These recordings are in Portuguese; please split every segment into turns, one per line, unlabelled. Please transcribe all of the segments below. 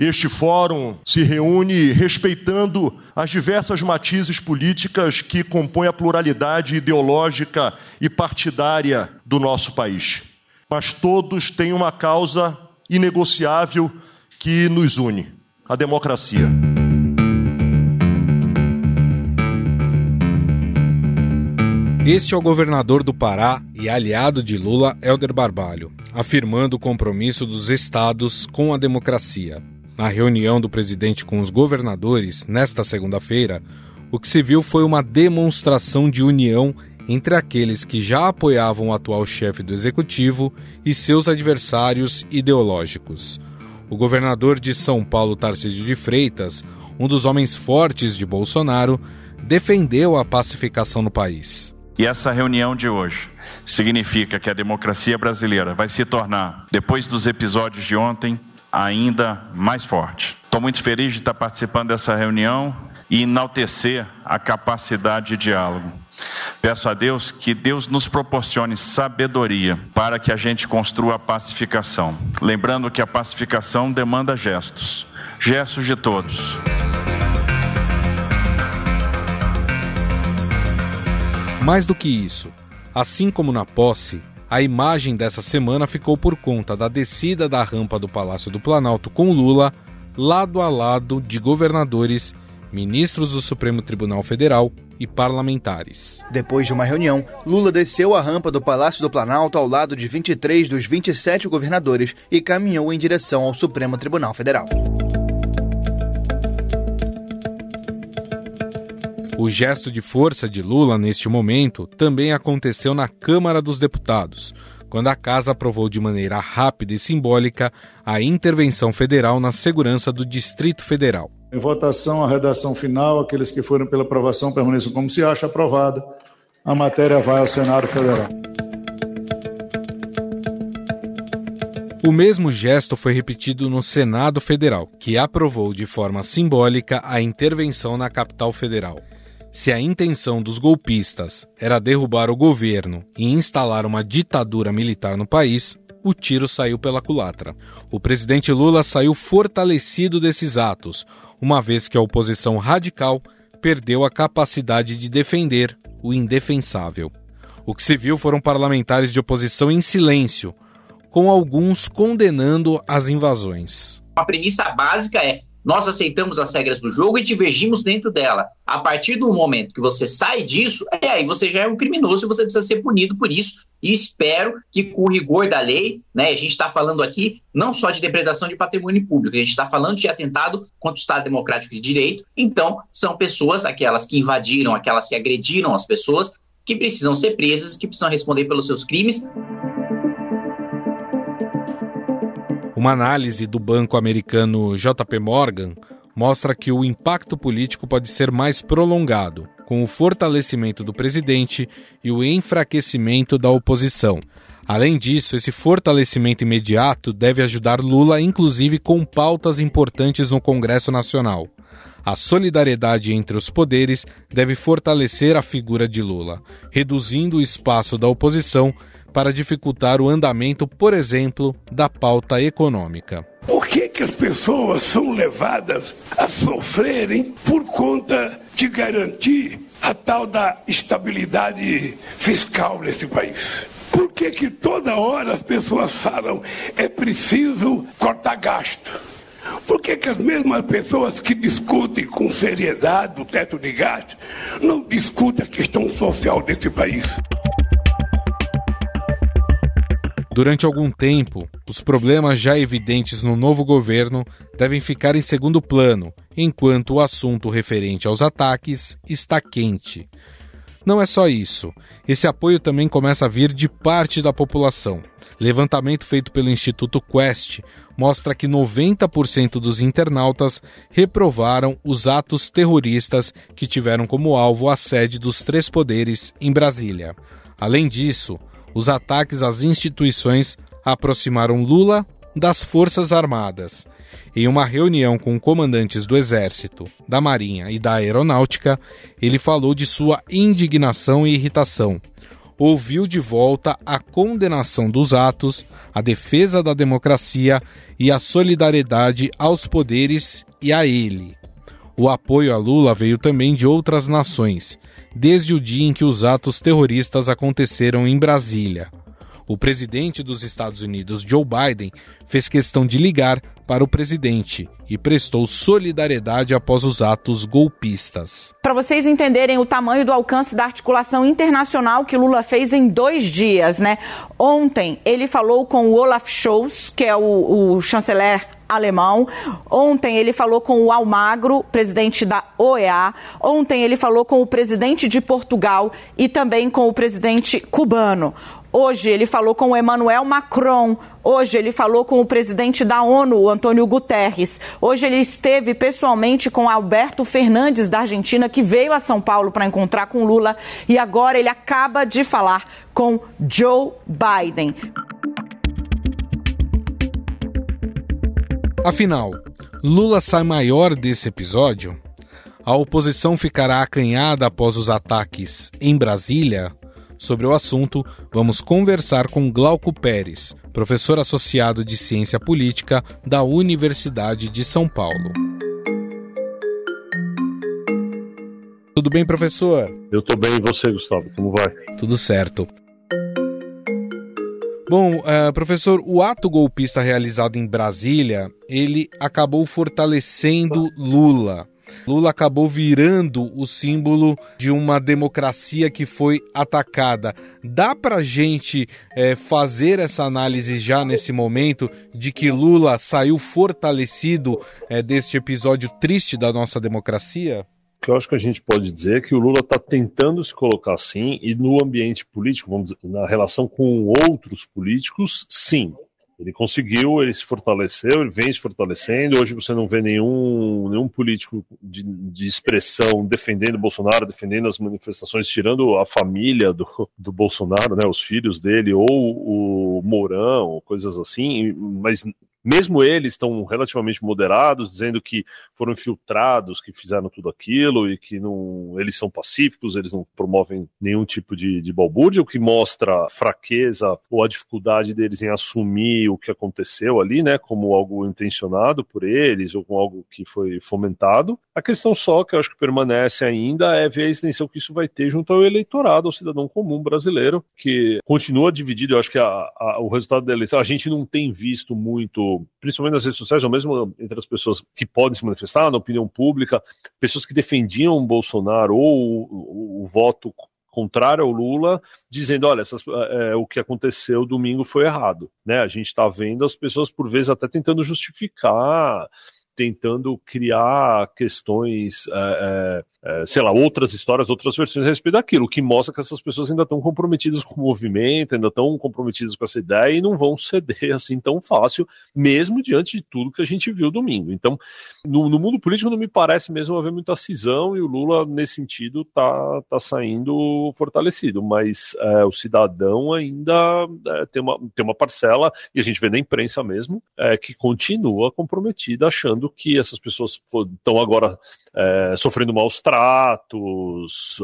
Este fórum se reúne respeitando as diversas matizes políticas que compõem a pluralidade ideológica e partidária do nosso país. Mas todos têm uma causa inegociável que nos une: a democracia.
Este é o governador do Pará e aliado de Lula, Helder Barbalho, afirmando o compromisso dos estados com a democracia. Na reunião do presidente com os governadores, nesta segunda-feira, o que se viu foi uma demonstração de união entre aqueles que já apoiavam o atual chefe do executivo e seus adversários ideológicos. O governador de São Paulo, Tarcísio de Freitas, um dos homens fortes de Bolsonaro, defendeu a pacificação no país.
E essa reunião de hoje significa que a democracia brasileira vai se tornar, depois dos episódios de ontem, ainda mais forte. Estou muito feliz de estar participando dessa reunião e enaltecer a capacidade de diálogo. Peço a Deus que Deus nos proporcione sabedoria para que a gente construa a pacificação. Lembrando que a pacificação demanda gestos gestos de todos.
Mais do que isso, assim como na posse, a imagem dessa semana ficou por conta da descida da rampa do Palácio do Planalto com Lula, lado a lado de governadores, ministros do Supremo Tribunal Federal e parlamentares. Depois de uma reunião,
Lula desceu a rampa do Palácio do Planalto ao
lado de 23 dos 27 governadores e caminhou em direção ao Supremo Tribunal Federal. O gesto de força de Lula neste momento também aconteceu na Câmara dos Deputados, quando a casa aprovou de maneira rápida e simbólica a intervenção federal na segurança do Distrito Federal.
Em votação, a redação final, aqueles que foram pela aprovação permaneçam como se acha aprovada. A matéria vai ao Senado Federal.
O mesmo gesto foi repetido no Senado Federal, que aprovou de forma simbólica a intervenção na capital federal se a intenção dos golpistas era derrubar o governo e instalar uma ditadura militar no país, o tiro saiu pela culatra. O presidente Lula saiu fortalecido desses atos, uma vez que a oposição radical perdeu a capacidade de defender o indefensável. O que se viu foram parlamentares de oposição em silêncio, com alguns condenando as invasões. A premissa básica é nós aceitamos as regras do jogo e divergimos dentro dela. A partir do momento que você sai disso, é aí você já é um criminoso e você precisa ser punido por isso. E espero que, com o rigor da lei, né, a gente está falando aqui não só de depredação de patrimônio público, a gente está falando de atentado contra o Estado Democrático de Direito. Então, são pessoas, aquelas que invadiram,
aquelas que agrediram as pessoas, que precisam ser presas, que precisam responder pelos seus crimes.
Uma análise do banco americano JP Morgan mostra que o impacto político pode ser mais prolongado, com o fortalecimento do presidente e o enfraquecimento da oposição. Além disso, esse fortalecimento imediato deve ajudar Lula, inclusive com pautas importantes no Congresso Nacional. A solidariedade entre os poderes deve fortalecer a figura de Lula, reduzindo o espaço da oposição para dificultar o andamento, por exemplo, da pauta econômica.
Por que, que as pessoas são levadas a sofrerem por conta de garantir a tal da estabilidade fiscal nesse país? Por que, que toda hora as pessoas falam é preciso cortar gasto? Por que, que as mesmas pessoas que discutem com seriedade o teto de gasto não discutem a questão social desse país?
Durante algum tempo, os problemas já evidentes no novo governo devem ficar em segundo plano, enquanto o assunto referente aos ataques está quente. Não é só isso. Esse apoio também começa a vir de parte da população. Levantamento feito pelo Instituto Quest mostra que 90% dos internautas reprovaram os atos terroristas que tiveram como alvo a sede dos três poderes em Brasília. Além disso, os ataques às instituições aproximaram Lula das Forças Armadas. Em uma reunião com comandantes do Exército, da Marinha e da Aeronáutica, ele falou de sua indignação e irritação. Ouviu de volta a condenação dos atos, a defesa da democracia e a solidariedade aos poderes e a ele. O apoio a Lula veio também de outras nações, desde o dia em que os atos terroristas aconteceram em Brasília. O presidente dos Estados Unidos, Joe Biden, fez questão de ligar para o presidente e prestou solidariedade após os atos golpistas. Para vocês entenderem o tamanho do alcance da articulação internacional que Lula fez em dois dias, né? Ontem ele falou com o Olaf Scholz, que é o, o chanceler alemão. Ontem ele falou com o Almagro, presidente da OEA. Ontem ele falou com o presidente de Portugal e também com o presidente cubano. Hoje ele falou com o Emmanuel Macron, Hoje ele falou com o presidente da ONU, Antônio Guterres. Hoje ele esteve pessoalmente com Alberto Fernandes, da Argentina, que veio a São Paulo para encontrar com Lula. E agora ele acaba de falar com Joe Biden. Afinal, Lula sai maior desse episódio? A oposição ficará acanhada após os ataques em Brasília? Sobre o assunto, vamos conversar com Glauco Pérez, professor associado de Ciência Política da Universidade de São Paulo. Tudo bem, professor? Eu estou bem, e você, Gustavo? Como vai? Tudo certo. Bom, uh, professor, o ato golpista realizado em Brasília, ele acabou fortalecendo Lula. Lula acabou virando o símbolo de uma democracia que foi atacada. Dá para gente é, fazer essa análise já nesse momento de que Lula saiu fortalecido é, deste episódio triste da nossa democracia?
O que eu acho que a gente pode dizer é que o Lula está tentando se colocar assim, e no ambiente político, vamos dizer, na relação com outros políticos, sim, ele conseguiu, ele se fortaleceu, ele vem se fortalecendo. Hoje você não vê nenhum, nenhum político de, de expressão defendendo Bolsonaro, defendendo as manifestações, tirando a família do, do Bolsonaro, né, os filhos dele, ou o Mourão, coisas assim, mas mesmo eles estão relativamente moderados, dizendo que foram infiltrados, que fizeram tudo aquilo e que não, eles são pacíficos, eles não promovem nenhum tipo de, de balbúrdia, o que mostra a fraqueza ou a dificuldade deles em assumir o que aconteceu ali, né, como algo intencionado por eles ou com algo que foi fomentado. A questão só que eu acho que permanece ainda é ver a extensão que isso vai ter junto ao eleitorado, ao cidadão comum brasileiro, que continua dividido. Eu acho que a, a, o resultado da eleição, a gente não tem visto muito principalmente nas redes sociais, ou mesmo entre as pessoas que podem se manifestar na opinião pública, pessoas que defendiam o Bolsonaro ou o, o, o voto contrário ao Lula, dizendo, olha, essas, é, o que aconteceu domingo foi errado. Né? A gente está vendo as pessoas, por vezes, até tentando justificar, tentando criar questões... É, é, sei lá, outras histórias, outras versões a respeito daquilo, que mostra que essas pessoas ainda estão comprometidas com o movimento, ainda estão comprometidas com essa ideia e não vão ceder assim tão fácil, mesmo diante de tudo que a gente viu domingo. Então, no, no mundo político não me parece mesmo haver muita cisão e o Lula, nesse sentido, tá, tá saindo fortalecido, mas é, o cidadão ainda é, tem, uma, tem uma parcela, e a gente vê na imprensa mesmo, é, que continua comprometida, achando que essas pessoas estão agora eh, sofrendo maus tratos,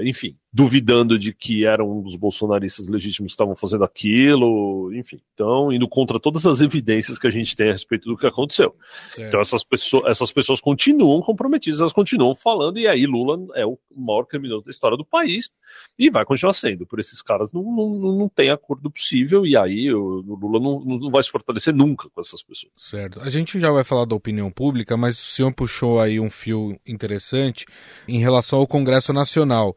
é, enfim duvidando de que eram os bolsonaristas legítimos que estavam fazendo aquilo, enfim, então indo contra todas as evidências que a gente tem a respeito do que aconteceu. Certo. Então essas pessoas, essas pessoas continuam comprometidas, elas continuam falando e aí Lula é o maior criminoso da história do país e vai continuar sendo. Por esses caras não, não, não tem acordo possível e aí o, o Lula não, não vai se fortalecer nunca com essas pessoas.
Certo. A gente já vai falar da opinião pública, mas o senhor puxou aí um fio interessante em relação ao Congresso Nacional.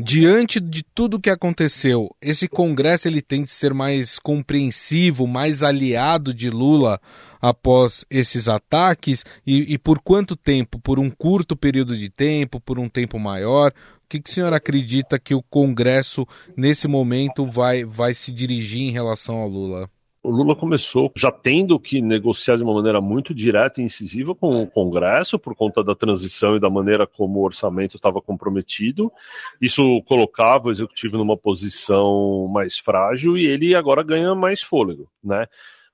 De diante de tudo o que aconteceu, esse Congresso ele tem de ser mais compreensivo, mais aliado de Lula após esses ataques e, e por quanto tempo? Por um curto período de tempo? Por um tempo maior? O que, que o senhor acredita que o Congresso nesse momento vai vai se dirigir em relação
ao Lula? o Lula começou já tendo que negociar de uma maneira muito direta e incisiva com o Congresso por conta da transição e da maneira como o orçamento estava comprometido. Isso colocava o executivo numa posição mais frágil e ele agora ganha mais fôlego, né?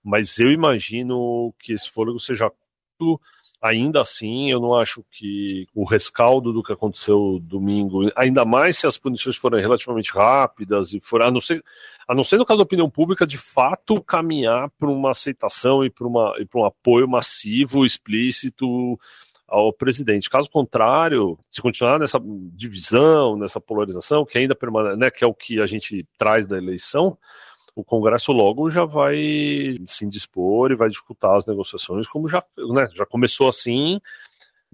Mas eu imagino que esse fôlego seja curto Ainda assim, eu não acho que o rescaldo do que aconteceu domingo, ainda mais se as punições forem relativamente rápidas e for, a não ser, a não ser no caso da opinião pública, de fato caminhar para uma aceitação e para um apoio massivo, explícito ao presidente. Caso contrário, se continuar nessa divisão, nessa polarização, que ainda permanece, né, que é o que a gente traz da eleição, o Congresso logo já vai se indispor e vai dificultar as negociações, como já, né, já começou assim.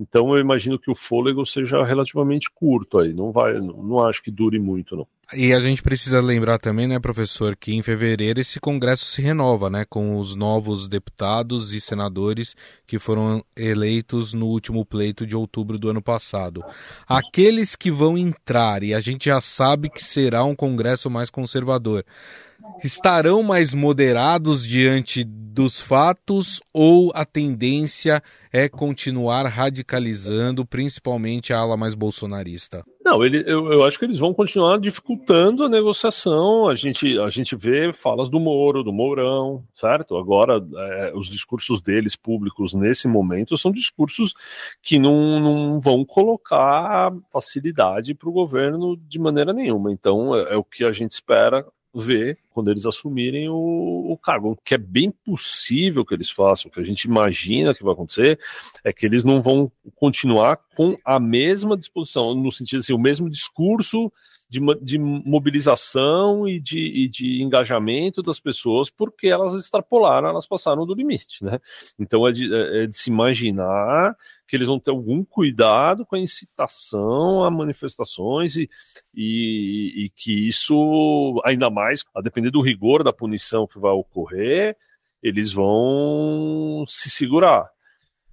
Então eu imagino que o fôlego seja relativamente curto aí, não vai, não, não acho que dure muito não.
E a gente precisa lembrar também, né, professor, que em fevereiro esse congresso se renova, né, com os novos deputados e senadores que foram eleitos no último pleito de outubro do ano passado. Aqueles que vão entrar e a gente já sabe que será um congresso mais conservador estarão mais moderados diante dos fatos ou a tendência é continuar radicalizando, principalmente a ala mais bolsonarista?
Não, ele, eu, eu, acho que eles vão continuar dificultando a negociação. A gente, a gente vê falas do Moro, do Mourão, certo? Agora, é, os discursos deles públicos nesse momento são discursos que não, não vão colocar facilidade para o governo de maneira nenhuma. Então, é, é o que a gente espera ver quando eles assumirem o, o cargo. O que é bem possível que eles façam, o que a gente imagina que vai acontecer, é que eles não vão continuar com a mesma disposição, no sentido assim, o mesmo discurso de, de mobilização e de, e de, engajamento das pessoas, porque elas extrapolaram, elas passaram do limite, né? Então é de, é, é de se imaginar que eles vão ter algum cuidado com a incitação a manifestações e, e, e que isso, ainda mais, a depender do rigor da punição que vai ocorrer, eles vão se segurar.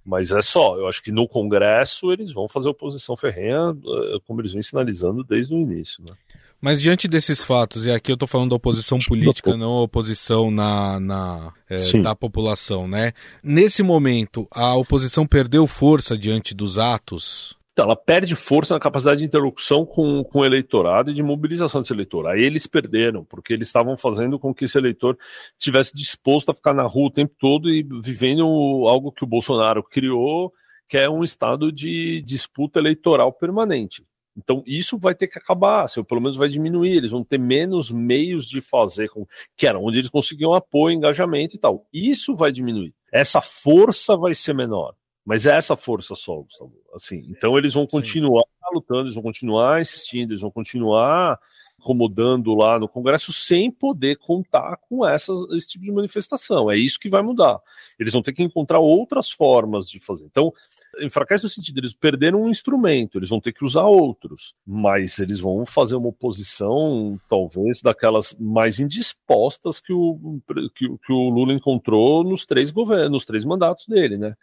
Mas é só, eu acho que no Congresso eles vão fazer oposição ferrenha, eh, como eles vêm sinalizando desde o início. Né?
Mas diante desses fatos, e aqui eu estou falando da oposição política, não a oposição na, na é, da população, né? Nesse momento, a oposição perdeu força diante dos
atos então, ela perde força na capacidade de interlocução com, com o eleitorado e de mobilização desse eleitor. Aí eles perderam, porque eles estavam fazendo com que esse eleitor estivesse disposto a ficar na rua o tempo todo e vivendo algo que o Bolsonaro criou, que é um estado de disputa eleitoral permanente. Então, isso vai ter que acabar, assim, pelo menos vai diminuir, eles vão ter menos meios de fazer, com, que era onde eles conseguiam apoio, engajamento e tal. Isso vai diminuir. Essa força vai ser menor. Mas é essa força só, Gustavo. Assim, é, então eles vão continuar Sim. lutando, eles vão continuar insistindo, eles vão continuar incomodando lá no Congresso sem poder contar com essas, esse tipo de manifestação. É isso que vai mudar. Eles vão ter que encontrar outras formas de fazer. Então, enfraquece no sentido, eles perderam um instrumento, eles vão ter que usar outros, mas eles vão fazer uma oposição, talvez, daquelas mais indispostas que o, que, que o Lula encontrou nos três governos, nos três mandatos dele, né?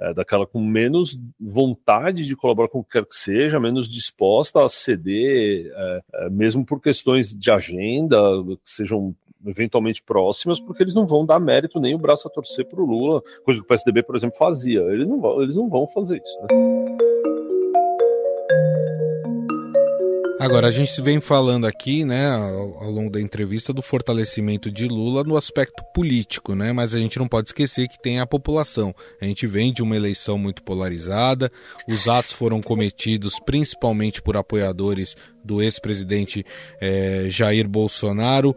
é, daquela com menos vontade de colaborar com o que quer que seja, menos disposta a ceder, é, é, mesmo por questões de agenda, que sejam eventualmente próximas, porque eles não vão dar mérito nem o braço a torcer para o Lula, coisa que o PSDB, por exemplo, fazia. Eles não vão, eles não vão fazer isso. Né?
Agora, a gente vem falando aqui, né, ao, longo da entrevista, do fortalecimento de Lula no aspecto político, né? Mas a gente não pode esquecer que tem a população. A gente vem de uma eleição muito polarizada, os atos foram cometidos principalmente por apoiadores do ex-presidente eh, Jair Bolsonaro.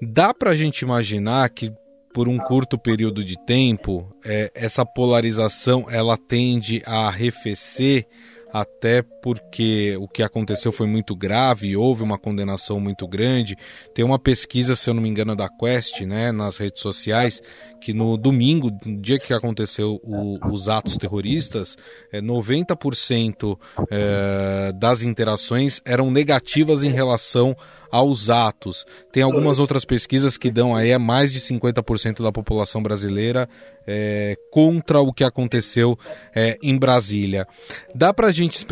Dá para a gente imaginar que por um curto período de tempo, eh, essa polarização ela tende a arrefecer até porque o que aconteceu foi muito grave, houve uma condenação muito grande. Tem uma pesquisa, se eu não me engano, da Quest, né, nas redes sociais, que no domingo, no dia que aconteceu o, os atos terroristas, é, 90% é, das interações eram negativas em relação aos atos. Tem algumas outras pesquisas que dão aí a é mais de 50% da população brasileira é, contra o que aconteceu é, em Brasília. Dá para a gente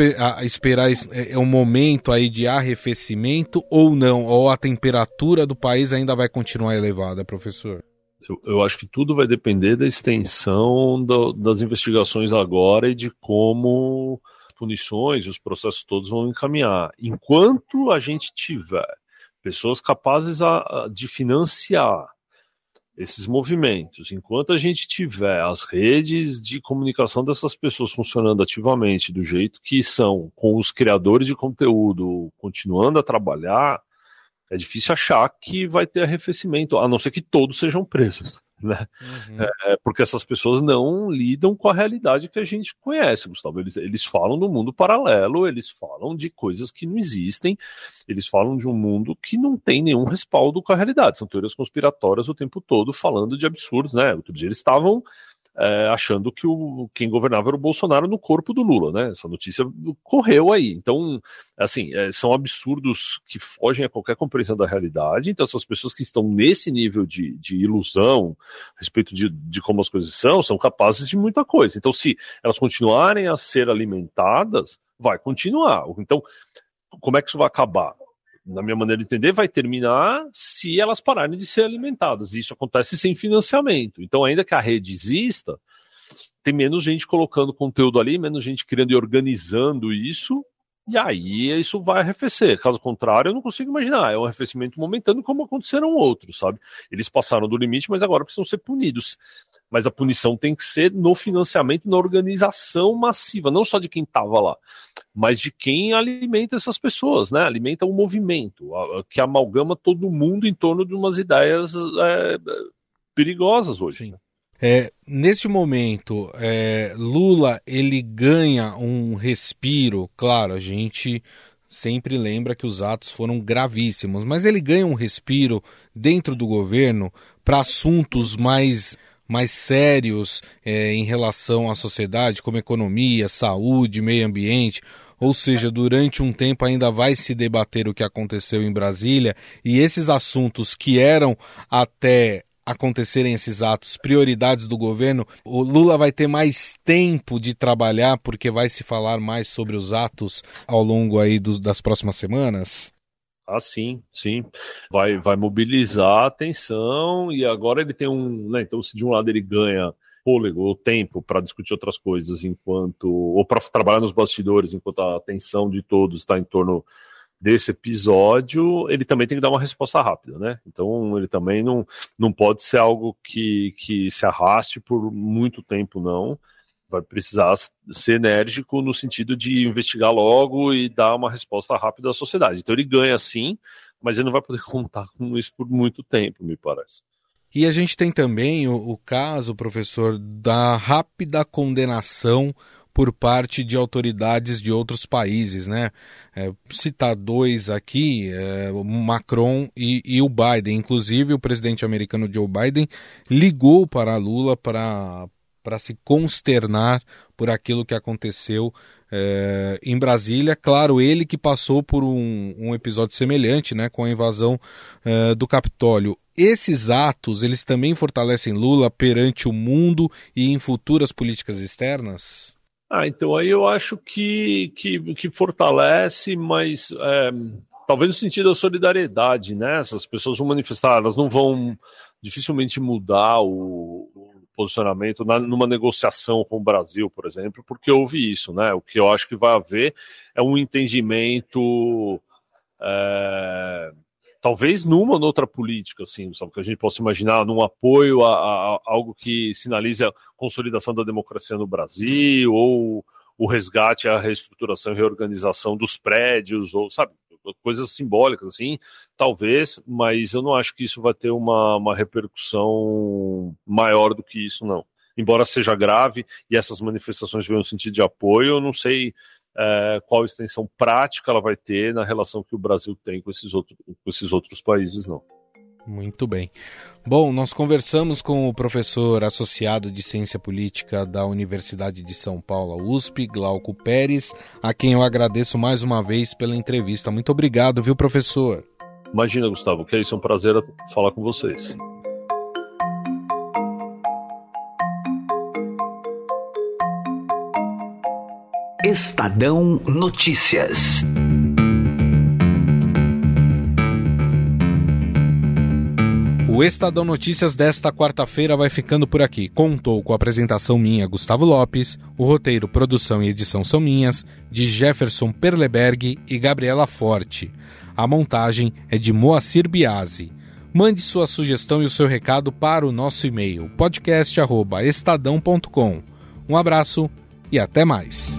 esperar é, é um momento aí de arrefecimento ou não? Ou a temperatura do país ainda vai continuar elevada, professor?
Eu, eu acho que tudo vai depender da extensão do, das investigações agora e de como punições e os processos todos vão encaminhar. Enquanto a gente tiver pessoas capazes a, a, de financiar esses movimentos. Enquanto a gente tiver as redes de comunicação dessas pessoas funcionando ativamente do jeito que são, com os criadores de conteúdo continuando a trabalhar, é difícil achar que vai ter arrefecimento, a não ser que todos sejam presos né? Uhum. É, é, porque essas pessoas não lidam com a realidade que a gente conhece, Gustavo. Eles, eles falam do mundo paralelo, eles falam de coisas que não existem, eles falam de um mundo que não tem nenhum respaldo com a realidade. São teorias conspiratórias o tempo todo falando de absurdos, né? Outro dia eles estavam é, achando que o, quem governava era o Bolsonaro no corpo do Lula, né? Essa notícia correu aí. Então, assim, é, são absurdos que fogem a qualquer compreensão da realidade. Então, essas pessoas que estão nesse nível de, de ilusão a respeito de, de como as coisas são, são capazes de muita coisa. Então, se elas continuarem a ser alimentadas, vai continuar. Então, como é que isso vai acabar? na minha maneira de entender, vai terminar se elas pararem de ser alimentadas. Isso acontece sem financiamento. Então, ainda que a rede exista, tem menos gente colocando conteúdo ali, menos gente criando e organizando isso, e aí isso vai arrefecer. Caso contrário, eu não consigo imaginar. É um arrefecimento momentâneo, como aconteceram outros, sabe? Eles passaram do limite, mas agora precisam ser punidos mas a punição tem que ser no financiamento e na organização massiva, não só de quem estava lá, mas de quem alimenta essas pessoas, né? Alimenta o um movimento, a, que amalgama todo mundo em torno de umas ideias é, perigosas hoje. Sim. Né?
É, neste momento, é, Lula ele ganha um respiro, claro, a gente sempre lembra que os atos foram gravíssimos, mas ele ganha um respiro dentro do governo para assuntos mais mais sérios é, em relação à sociedade, como economia, saúde, meio ambiente. Ou seja, durante um tempo ainda vai se debater o que aconteceu em Brasília e esses assuntos que eram até acontecerem esses atos, prioridades do governo, o Lula vai ter mais tempo de trabalhar porque vai se falar mais sobre os atos ao longo aí dos, das próximas semanas?
Ah, sim, sim. Vai, vai mobilizar a atenção e agora ele tem um. Né, então, se de um lado ele ganha fôlego ou tempo para discutir outras coisas enquanto. ou para trabalhar nos bastidores, enquanto a atenção de todos está em torno desse episódio, ele também tem que dar uma resposta rápida, né? Então ele também não, não pode ser algo que, que se arraste por muito tempo, não vai precisar ser enérgico no sentido de investigar logo e dar uma resposta rápida à sociedade. Então ele ganha sim, mas ele não vai poder contar com isso por muito tempo, me parece.
E a gente tem também o, o caso, professor, da rápida condenação por parte de autoridades de outros países, né? É, citar dois aqui, é, Macron e, e, o Biden. Inclusive, o presidente americano Joe Biden ligou para Lula para para se consternar por aquilo que aconteceu é, em Brasília. Claro, ele que passou por um, um episódio semelhante, né, com a invasão é, do Capitólio. Esses atos, eles também fortalecem Lula perante o mundo e em futuras políticas externas?
Ah, então aí eu acho que, que, que fortalece, mas é, talvez no sentido da solidariedade, né? Essas pessoas vão manifestar, elas não vão dificilmente mudar o, posicionamento na, numa negociação com o Brasil, por exemplo, porque houve isso, né? O que eu acho que vai haver é um entendimento. É, talvez numa ou noutra política, assim, sabe, que a gente possa imaginar num apoio a, a, a algo que sinalize a consolidação da democracia no Brasil, ou o resgate, a reestruturação e reorganização dos prédios, ou sabe, coisas simbólicas, assim, talvez, mas eu não acho que isso vai ter uma, uma repercussão maior do que isso, não. Embora seja grave e essas manifestações venham no sentido de apoio, eu não sei é, qual extensão prática ela vai ter na relação que o Brasil tem com esses, outro, com esses outros países, não.
Muito bem. Bom, nós conversamos com o professor associado de Ciência Política da Universidade de São Paulo, USP, Glauco Pérez, a quem eu agradeço mais uma vez pela entrevista. Muito obrigado, viu,
professor? Imagina, Gustavo, que é isso, é um prazer falar com vocês. Estadão Notícias.
O Estadão Notícias desta quarta-feira vai ficando por aqui. Contou com a apresentação minha, Gustavo Lopes, o roteiro, produção e edição são minhas, de Jefferson Perleberg e Gabriela Forte. A montagem é de Moacir Biasi. Mande sua sugestão e o seu recado para o nosso e-mail podcast@estadão.com. Um abraço e até mais.